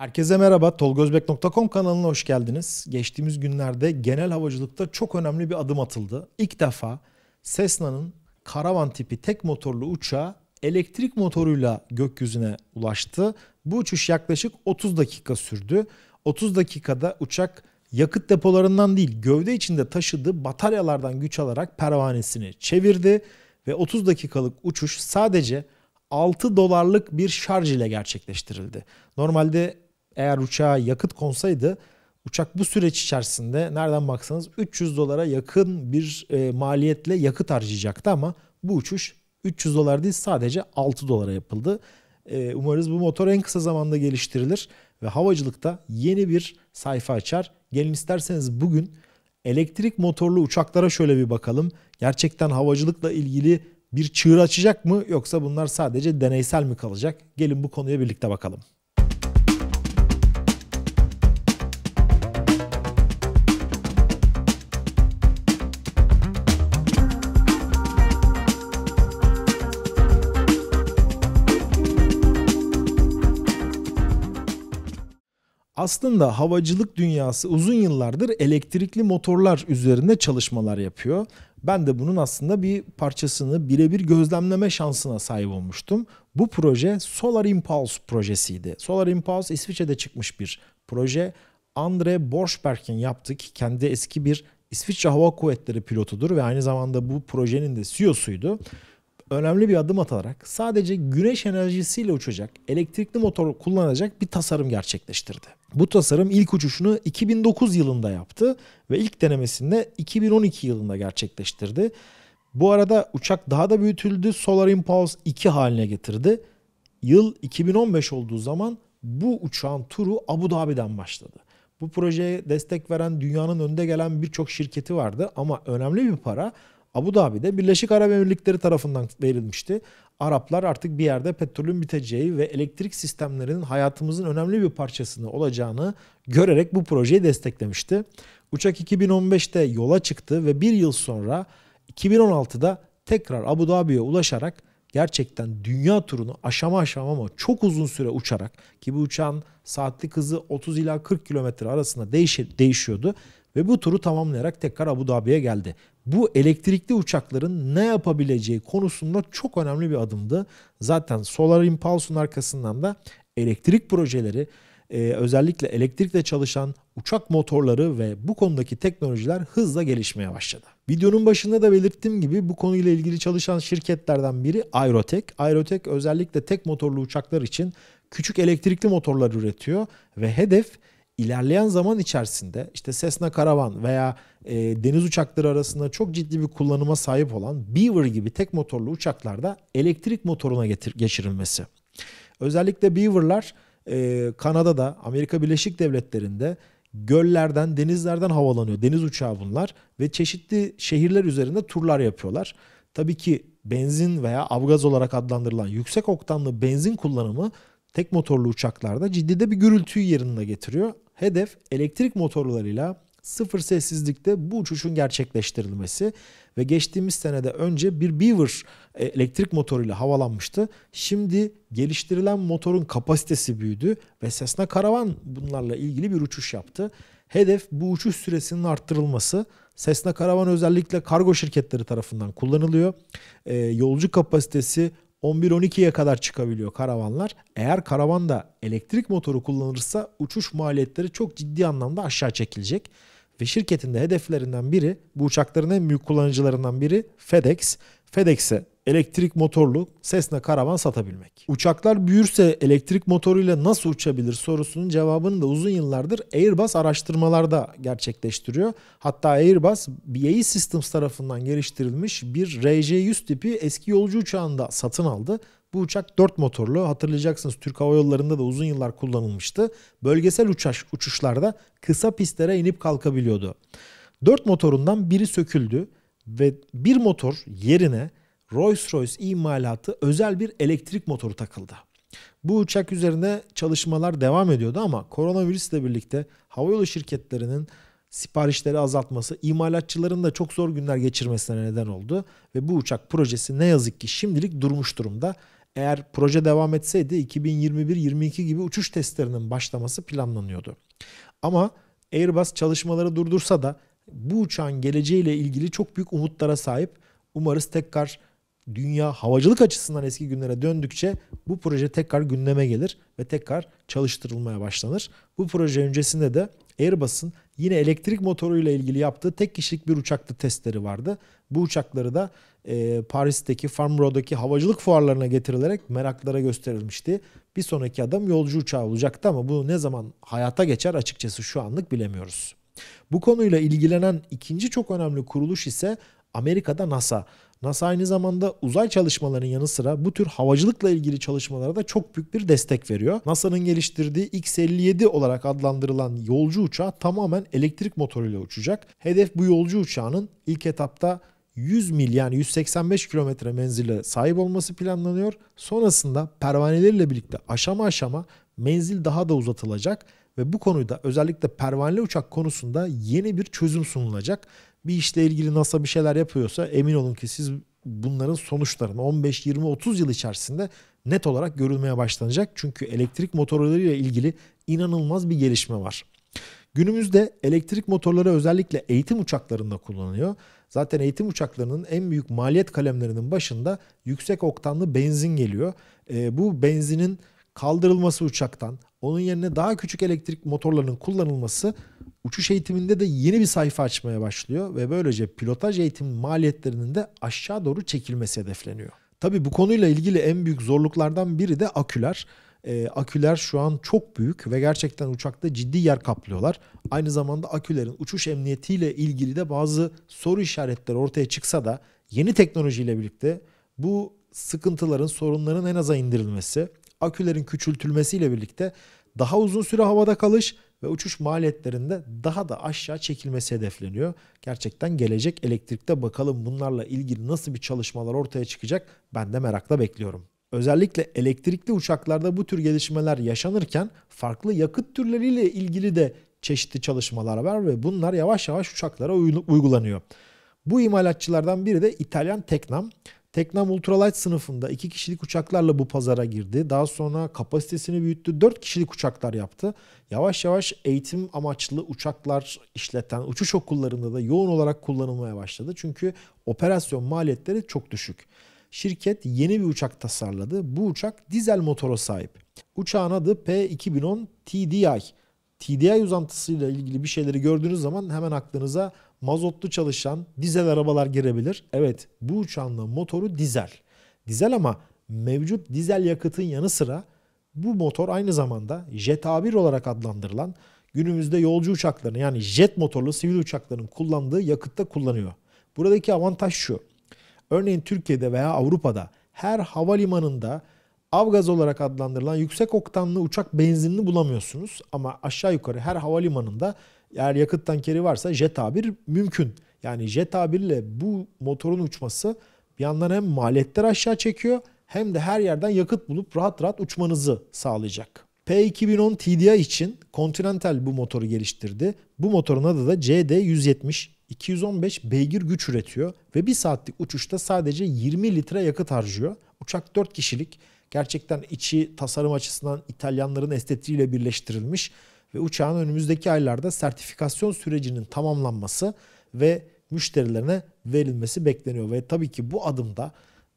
Herkese merhaba. Tolgozbek.com kanalına hoş geldiniz. Geçtiğimiz günlerde genel havacılıkta çok önemli bir adım atıldı. İlk defa Cessna'nın karavan tipi tek motorlu uçağı elektrik motoruyla gökyüzüne ulaştı. Bu uçuş yaklaşık 30 dakika sürdü. 30 dakikada uçak yakıt depolarından değil gövde içinde taşıdığı bataryalardan güç alarak pervanesini çevirdi ve 30 dakikalık uçuş sadece 6 dolarlık bir şarj ile gerçekleştirildi. Normalde eğer uçağa yakıt konsaydı uçak bu süreç içerisinde nereden baksanız 300 dolara yakın bir e, maliyetle yakıt harcayacaktı ama bu uçuş 300 dolar değil sadece 6 dolara yapıldı. E, umarız bu motor en kısa zamanda geliştirilir ve havacılıkta yeni bir sayfa açar. Gelin isterseniz bugün elektrik motorlu uçaklara şöyle bir bakalım. Gerçekten havacılıkla ilgili bir çığır açacak mı yoksa bunlar sadece deneysel mi kalacak? Gelin bu konuya birlikte bakalım. aslında havacılık dünyası uzun yıllardır elektrikli motorlar üzerinde çalışmalar yapıyor. Ben de bunun aslında bir parçasını birebir gözlemleme şansına sahip olmuştum. Bu proje Solar Impulse projesiydi. Solar Impulse İsviçre'de çıkmış bir proje. Andre Borschberg'in yaptık. kendi eski bir İsviçre Hava Kuvvetleri pilotudur ve aynı zamanda bu projenin de CEO'suydu önemli bir adım atarak sadece güneş enerjisiyle uçacak, elektrikli motor kullanacak bir tasarım gerçekleştirdi. Bu tasarım ilk uçuşunu 2009 yılında yaptı ve ilk denemesini de 2012 yılında gerçekleştirdi. Bu arada uçak daha da büyütüldü, Solar Impulse 2 haline getirdi. Yıl 2015 olduğu zaman bu uçağın turu Abu Dhabi'den başladı. Bu projeye destek veren dünyanın önde gelen birçok şirketi vardı ama önemli bir para Abu Dhabi'de Birleşik Arap Emirlikleri tarafından verilmişti. Araplar artık bir yerde petrolün biteceği ve elektrik sistemlerinin hayatımızın önemli bir parçasını olacağını görerek bu projeyi desteklemişti. Uçak 2015'te yola çıktı ve bir yıl sonra 2016'da tekrar Abu Dhabi'ye ulaşarak gerçekten dünya turunu aşama aşama ama çok uzun süre uçarak ki bu uçağın saatlik hızı 30 ila 40 kilometre arasında değişiyordu ve bu turu tamamlayarak tekrar Abu Dhabi'ye geldi. Bu elektrikli uçakların ne yapabileceği konusunda çok önemli bir adımdı. Zaten Solar Impulse'un arkasından da elektrik projeleri, e, özellikle elektrikle çalışan uçak motorları ve bu konudaki teknolojiler hızla gelişmeye başladı. Videonun başında da belirttiğim gibi bu konuyla ilgili çalışan şirketlerden biri Aerotech. Aerotech özellikle tek motorlu uçaklar için küçük elektrikli motorlar üretiyor ve hedef ilerleyen zaman içerisinde işte Cessna Karavan veya e, deniz uçakları arasında çok ciddi bir kullanıma sahip olan Beaver gibi tek motorlu uçaklarda elektrik motoruna getir, geçirilmesi. Özellikle Beaver'lar e, Kanada'da, Amerika Birleşik Devletleri'nde göllerden, denizlerden havalanıyor. Deniz uçağı bunlar ve çeşitli şehirler üzerinde turlar yapıyorlar. Tabii ki benzin veya avgaz olarak adlandırılan yüksek oktanlı benzin kullanımı tek motorlu uçaklarda ciddi de bir gürültüyü yerine getiriyor. Hedef elektrik motorlarıyla sıfır sessizlikte bu uçuşun gerçekleştirilmesi ve geçtiğimiz senede önce bir Beaver e, elektrik motoruyla havalanmıştı. Şimdi geliştirilen motorun kapasitesi büyüdü ve Cessna Karavan bunlarla ilgili bir uçuş yaptı. Hedef bu uçuş süresinin arttırılması. Cessna Karavan özellikle kargo şirketleri tarafından kullanılıyor. E, yolcu kapasitesi 11-12'ye kadar çıkabiliyor karavanlar. Eğer karavanda elektrik motoru kullanırsa uçuş maliyetleri çok ciddi anlamda aşağı çekilecek. Ve şirketin de hedeflerinden biri bu uçakların en büyük kullanıcılarından biri FedEx. FedEx'e elektrik motorlu Cessna karavan satabilmek. Uçaklar büyürse elektrik motoruyla nasıl uçabilir sorusunun cevabını da uzun yıllardır Airbus araştırmalarda gerçekleştiriyor. Hatta Airbus BAE Systems tarafından geliştirilmiş bir RJ100 tipi eski yolcu uçağını da satın aldı. Bu uçak 4 motorlu. Hatırlayacaksınız Türk Hava Yolları'nda da uzun yıllar kullanılmıştı. Bölgesel uçaş, uçuşlarda kısa pistlere inip kalkabiliyordu. 4 motorundan biri söküldü ve bir motor yerine Rolls-Royce imalatı özel bir elektrik motoru takıldı. Bu uçak üzerine çalışmalar devam ediyordu ama koronavirüsle birlikte havayolu şirketlerinin siparişleri azaltması imalatçıların da çok zor günler geçirmesine neden oldu ve bu uçak projesi ne yazık ki şimdilik durmuş durumda. Eğer proje devam etseydi 2021-22 gibi uçuş testlerinin başlaması planlanıyordu. Ama Airbus çalışmaları durdursa da bu uçağın geleceğiyle ilgili çok büyük umutlara sahip. Umarız tekrar dünya havacılık açısından eski günlere döndükçe bu proje tekrar gündeme gelir ve tekrar çalıştırılmaya başlanır. Bu proje öncesinde de Airbus'un yine elektrik motoruyla ilgili yaptığı tek kişilik bir uçakta testleri vardı. Bu uçakları da e, Paris'teki Farm havacılık fuarlarına getirilerek meraklara gösterilmişti. Bir sonraki adam yolcu uçağı olacaktı ama bu ne zaman hayata geçer açıkçası şu anlık bilemiyoruz. Bu konuyla ilgilenen ikinci çok önemli kuruluş ise Amerika'da NASA. NASA aynı zamanda uzay çalışmalarının yanı sıra bu tür havacılıkla ilgili çalışmalara da çok büyük bir destek veriyor. NASA'nın geliştirdiği X-57 olarak adlandırılan yolcu uçağı tamamen elektrik motoruyla uçacak. Hedef bu yolcu uçağının ilk etapta 100 mil yani 185 kilometre menzile sahip olması planlanıyor. Sonrasında pervaneleriyle birlikte aşama aşama menzil daha da uzatılacak ve bu konuda özellikle pervaneli uçak konusunda yeni bir çözüm sunulacak. Bir işle ilgili NASA bir şeyler yapıyorsa emin olun ki siz bunların sonuçlarını 15 20 30 yıl içerisinde net olarak görülmeye başlanacak. Çünkü elektrik motorlarıyla ilgili inanılmaz bir gelişme var. Günümüzde elektrik motorları özellikle eğitim uçaklarında kullanılıyor. Zaten eğitim uçaklarının en büyük maliyet kalemlerinin başında yüksek oktanlı benzin geliyor. E, bu benzinin kaldırılması uçaktan, onun yerine daha küçük elektrik motorlarının kullanılması uçuş eğitiminde de yeni bir sayfa açmaya başlıyor ve böylece pilotaj eğitim maliyetlerinin de aşağı doğru çekilmesi hedefleniyor. Tabi bu konuyla ilgili en büyük zorluklardan biri de aküler. E, aküler şu an çok büyük ve gerçekten uçakta ciddi yer kaplıyorlar. Aynı zamanda akülerin uçuş emniyetiyle ilgili de bazı soru işaretleri ortaya çıksa da yeni teknolojiyle birlikte bu sıkıntıların, sorunların en aza indirilmesi, akülerin küçültülmesiyle birlikte daha uzun süre havada kalış ve uçuş maliyetlerinde daha da aşağı çekilmesi hedefleniyor. Gerçekten gelecek elektrikte bakalım bunlarla ilgili nasıl bir çalışmalar ortaya çıkacak ben de merakla bekliyorum. Özellikle elektrikli uçaklarda bu tür gelişmeler yaşanırken farklı yakıt türleriyle ilgili de çeşitli çalışmalar var ve bunlar yavaş yavaş uçaklara uygulanıyor. Bu imalatçılardan biri de İtalyan Teknam. Teknam Ultralight sınıfında iki kişilik uçaklarla bu pazara girdi. Daha sonra kapasitesini büyüttü. 4 kişilik uçaklar yaptı. Yavaş yavaş eğitim amaçlı uçaklar işleten uçuş okullarında da yoğun olarak kullanılmaya başladı. Çünkü operasyon maliyetleri çok düşük. Şirket yeni bir uçak tasarladı. Bu uçak dizel motora sahip. Uçağın adı P2010 TDI. TDI uzantısıyla ilgili bir şeyleri gördüğünüz zaman hemen aklınıza mazotlu çalışan dizel arabalar girebilir. Evet bu uçağın motoru dizel. Dizel ama mevcut dizel yakıtın yanı sıra bu motor aynı zamanda jet A1 olarak adlandırılan günümüzde yolcu uçaklarını yani jet motorlu sivil uçakların kullandığı yakıtta kullanıyor. Buradaki avantaj şu. Örneğin Türkiye'de veya Avrupa'da her havalimanında avgaz olarak adlandırılan yüksek oktanlı uçak benzinini bulamıyorsunuz. Ama aşağı yukarı her havalimanında eğer yakıt tankeri varsa jet A1 mümkün. Yani jet A1 ile bu motorun uçması bir yandan hem maliyetleri aşağı çekiyor hem de her yerden yakıt bulup rahat rahat uçmanızı sağlayacak. P2010 TDI için Continental bu motoru geliştirdi. Bu motorun adı da CD170. 215 beygir güç üretiyor ve 1 saatlik uçuşta sadece 20 litre yakıt harcıyor. Uçak 4 kişilik. Gerçekten içi tasarım açısından İtalyanların estetiğiyle birleştirilmiş ve uçağın önümüzdeki aylarda sertifikasyon sürecinin tamamlanması ve müşterilerine verilmesi bekleniyor. Ve tabii ki bu adımda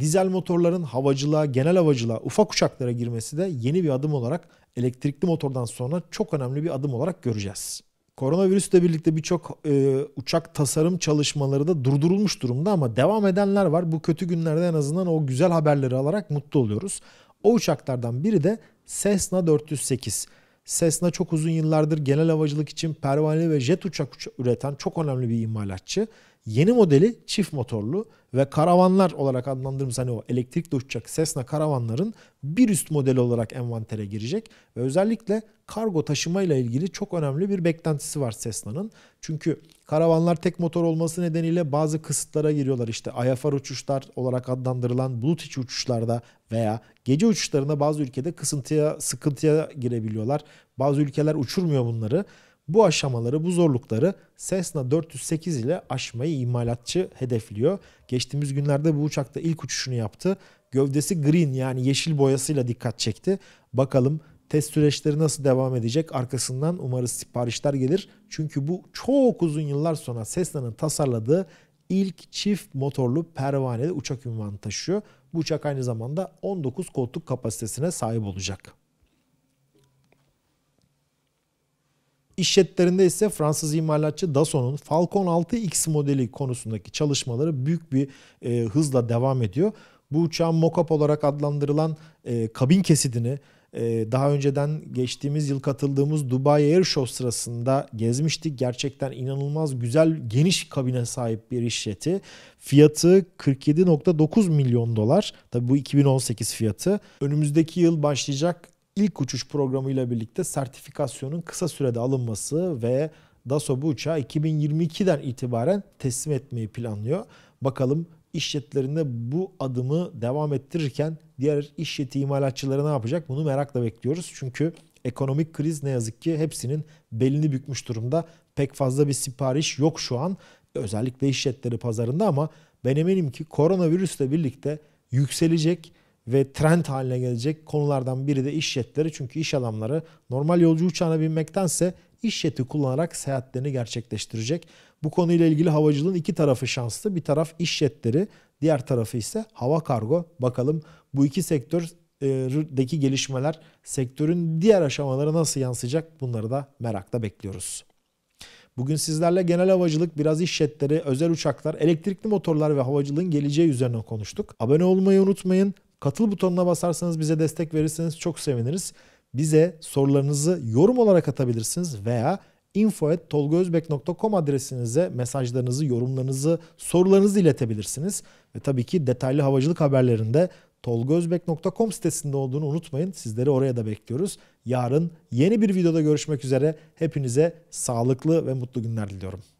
dizel motorların havacılığa, genel havacılığa, ufak uçaklara girmesi de yeni bir adım olarak elektrikli motordan sonra çok önemli bir adım olarak göreceğiz. Koronavirüsle birlikte birçok e, uçak tasarım çalışmaları da durdurulmuş durumda ama devam edenler var. Bu kötü günlerde en azından o güzel haberleri alarak mutlu oluyoruz. O uçaklardan biri de Cessna 408. Cessna çok uzun yıllardır genel havacılık için pervane ve jet uçak üreten çok önemli bir imalatçı. Yeni modeli çift motorlu ve karavanlar olarak adlandırdığımız hani o elektrikli uçacak Cessna karavanların bir üst modeli olarak envantere girecek ve özellikle kargo taşıma ile ilgili çok önemli bir beklentisi var Cessna'nın. Çünkü karavanlar tek motor olması nedeniyle bazı kısıtlara giriyorlar. İşte ayafar uçuşlar olarak adlandırılan bulut içi uçuşlarda veya gece uçuşlarında bazı ülkede kısıntıya, sıkıntıya girebiliyorlar. Bazı ülkeler uçurmuyor bunları. Bu aşamaları, bu zorlukları Cessna 408 ile aşmayı imalatçı hedefliyor. Geçtiğimiz günlerde bu uçakta ilk uçuşunu yaptı. Gövdesi green yani yeşil boyasıyla dikkat çekti. Bakalım test süreçleri nasıl devam edecek? Arkasından umarız siparişler gelir. Çünkü bu çok uzun yıllar sonra Cessna'nın tasarladığı ilk çift motorlu pervaneli uçak ünvanı taşıyor. Bu uçak aynı zamanda 19 koltuk kapasitesine sahip olacak. İş jetlerinde ise Fransız imalatçı Dassault'un Falcon 6X modeli konusundaki çalışmaları büyük bir e, hızla devam ediyor. Bu uçağın mockup olarak adlandırılan e, kabin kesidini e, daha önceden geçtiğimiz yıl katıldığımız Dubai Air Show sırasında gezmiştik. Gerçekten inanılmaz güzel geniş kabine sahip bir iş jeti. Fiyatı 47.9 milyon dolar. Tabi bu 2018 fiyatı. Önümüzdeki yıl başlayacak ilk uçuş programıyla birlikte sertifikasyonun kısa sürede alınması ve DASO bu uçağı 2022'den itibaren teslim etmeyi planlıyor. Bakalım iş bu adımı devam ettirirken diğer iş jeti imalatçıları ne yapacak bunu merakla bekliyoruz. Çünkü ekonomik kriz ne yazık ki hepsinin belini bükmüş durumda. Pek fazla bir sipariş yok şu an özellikle iş pazarında ama ben eminim ki koronavirüsle birlikte yükselecek ve trend haline gelecek konulardan biri de iş jetleri. Çünkü iş adamları normal yolcu uçağına binmektense iş jeti kullanarak seyahatlerini gerçekleştirecek. Bu konuyla ilgili havacılığın iki tarafı şanslı. Bir taraf iş jetleri, diğer tarafı ise hava kargo. Bakalım bu iki sektördeki e, gelişmeler sektörün diğer aşamaları nasıl yansıyacak bunları da merakla bekliyoruz. Bugün sizlerle genel havacılık, biraz iş jetleri, özel uçaklar, elektrikli motorlar ve havacılığın geleceği üzerine konuştuk. Abone olmayı unutmayın. Katıl butonuna basarsanız bize destek verirseniz çok seviniriz. Bize sorularınızı yorum olarak atabilirsiniz veya info.tolgozbek.com adresinize mesajlarınızı, yorumlarınızı, sorularınızı iletebilirsiniz. Ve tabii ki detaylı havacılık haberlerinde tolgozbek.com sitesinde olduğunu unutmayın. Sizleri oraya da bekliyoruz. Yarın yeni bir videoda görüşmek üzere. Hepinize sağlıklı ve mutlu günler diliyorum.